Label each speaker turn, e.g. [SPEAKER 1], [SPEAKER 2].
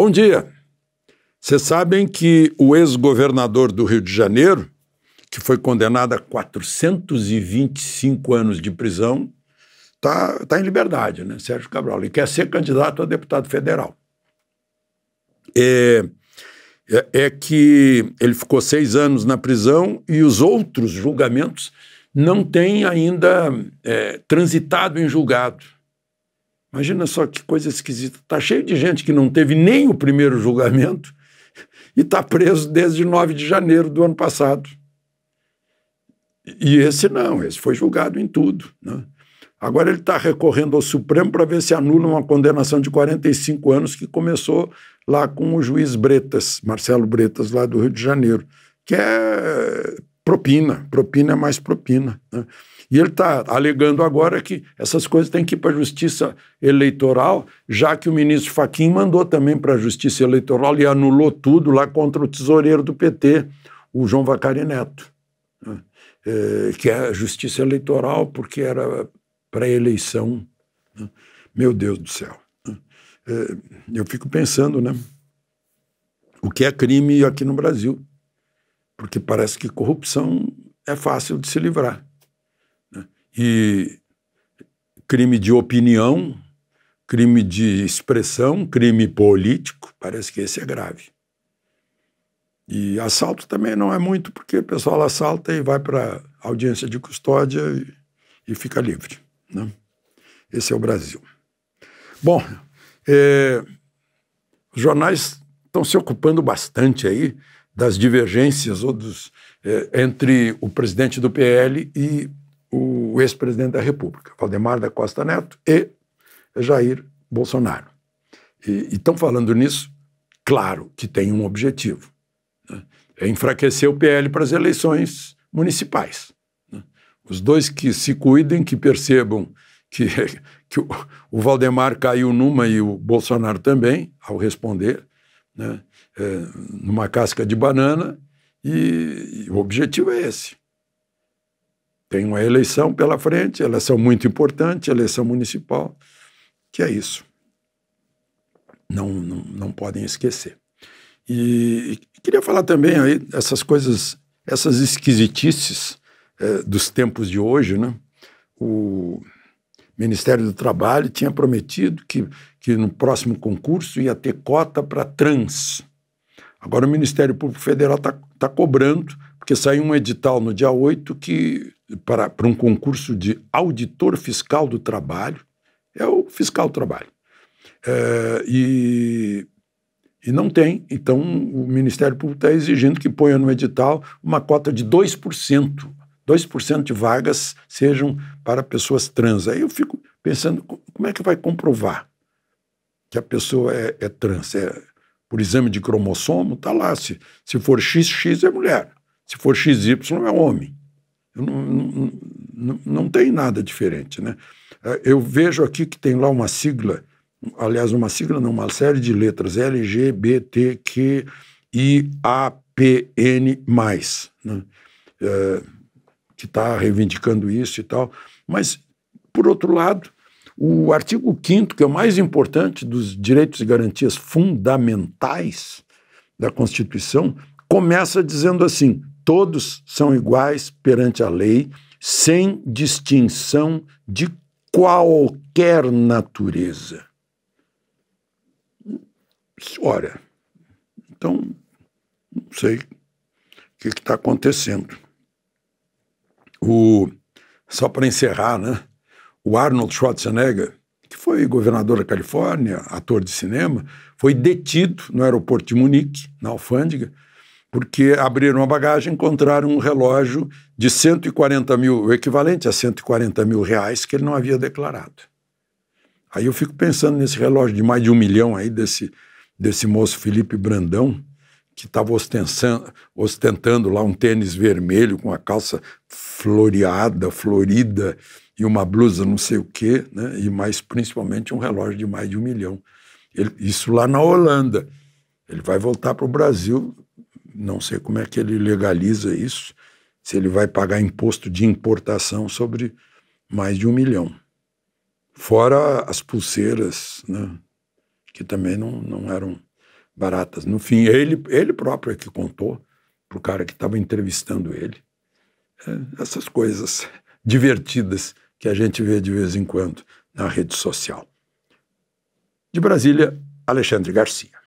[SPEAKER 1] Bom dia. Vocês sabem que o ex-governador do Rio de Janeiro, que foi condenado a 425 anos de prisão, está tá em liberdade, né? Sérgio Cabral. Ele quer ser candidato a deputado federal. É, é, é que ele ficou seis anos na prisão e os outros julgamentos não têm ainda é, transitado em julgado. Imagina só que coisa esquisita. Está cheio de gente que não teve nem o primeiro julgamento e está preso desde 9 de janeiro do ano passado. E esse não, esse foi julgado em tudo. Né? Agora ele está recorrendo ao Supremo para ver se anula uma condenação de 45 anos que começou lá com o juiz Bretas, Marcelo Bretas, lá do Rio de Janeiro, que é propina, propina é mais propina. Né? E ele está alegando agora que essas coisas têm que ir para a Justiça Eleitoral, já que o ministro Faquim mandou também para a Justiça Eleitoral e anulou tudo lá contra o tesoureiro do PT, o João Vacari Neto, né? é, que é a Justiça Eleitoral porque era pré-eleição. Né? Meu Deus do céu. Né? É, eu fico pensando, né? O que é crime aqui no Brasil? porque parece que corrupção é fácil de se livrar. Né? E crime de opinião, crime de expressão, crime político, parece que esse é grave. E assalto também não é muito, porque o pessoal assalta e vai para audiência de custódia e, e fica livre. Né? Esse é o Brasil. Bom, é, os jornais estão se ocupando bastante aí das divergências ou dos, é, entre o presidente do PL e o ex-presidente da República, Valdemar da Costa Neto e Jair Bolsonaro. E estão falando nisso, claro que tem um objetivo: né? é enfraquecer o PL para as eleições municipais. Né? Os dois que se cuidem, que percebam que, que o, o Valdemar caiu numa e o Bolsonaro também, ao responder, né? É, numa casca de banana, e, e o objetivo é esse. Tem uma eleição pela frente, eleição muito importante, eleição municipal, que é isso. Não, não, não podem esquecer. E, e queria falar também aí essas coisas, essas esquisitices é, dos tempos de hoje, né? O, Ministério do Trabalho tinha prometido que, que no próximo concurso ia ter cota para trans. Agora o Ministério Público Federal está tá cobrando, porque saiu um edital no dia 8 que, para, para um concurso de auditor fiscal do trabalho, é o fiscal do trabalho. É, e, e não tem, então o Ministério Público está exigindo que ponha no edital uma cota de 2% 2% de vagas sejam para pessoas trans. Aí eu fico pensando como é que vai comprovar que a pessoa é, é trans. É, por exame de cromossomo, está lá. Se, se for XX, é mulher. Se for XY, é homem. Eu não, não, não, tem nada diferente. Né? Ah, eu vejo aqui que tem lá uma sigla, aliás, uma sigla não, uma série de letras, LGBTQIAPN+. Né? É, que está reivindicando isso e tal. Mas, por outro lado, o artigo 5 que é o mais importante dos direitos e garantias fundamentais da Constituição, começa dizendo assim: todos são iguais perante a lei, sem distinção de qualquer natureza. Ora, então, não sei o que está acontecendo. O, só para encerrar, né? O Arnold Schwarzenegger, que foi governador da Califórnia, ator de cinema, foi detido no aeroporto de Munique, na alfândega, porque abriram a bagagem e encontraram um relógio de 140 mil, o equivalente a 140 mil reais, que ele não havia declarado. Aí eu fico pensando nesse relógio de mais de um milhão aí, desse, desse moço Felipe Brandão, que estava ostentando, ostentando lá um tênis vermelho com uma calça floreada, florida e uma blusa não sei o quê, né? e mais principalmente um relógio de mais de um milhão. Ele, isso lá na Holanda. Ele vai voltar para o Brasil, não sei como é que ele legaliza isso, se ele vai pagar imposto de importação sobre mais de um milhão. Fora as pulseiras, né? que também não, não eram baratas. No fim, ele, ele próprio é que contou para o cara que estava entrevistando ele. É, essas coisas divertidas que a gente vê de vez em quando na rede social. De Brasília, Alexandre Garcia.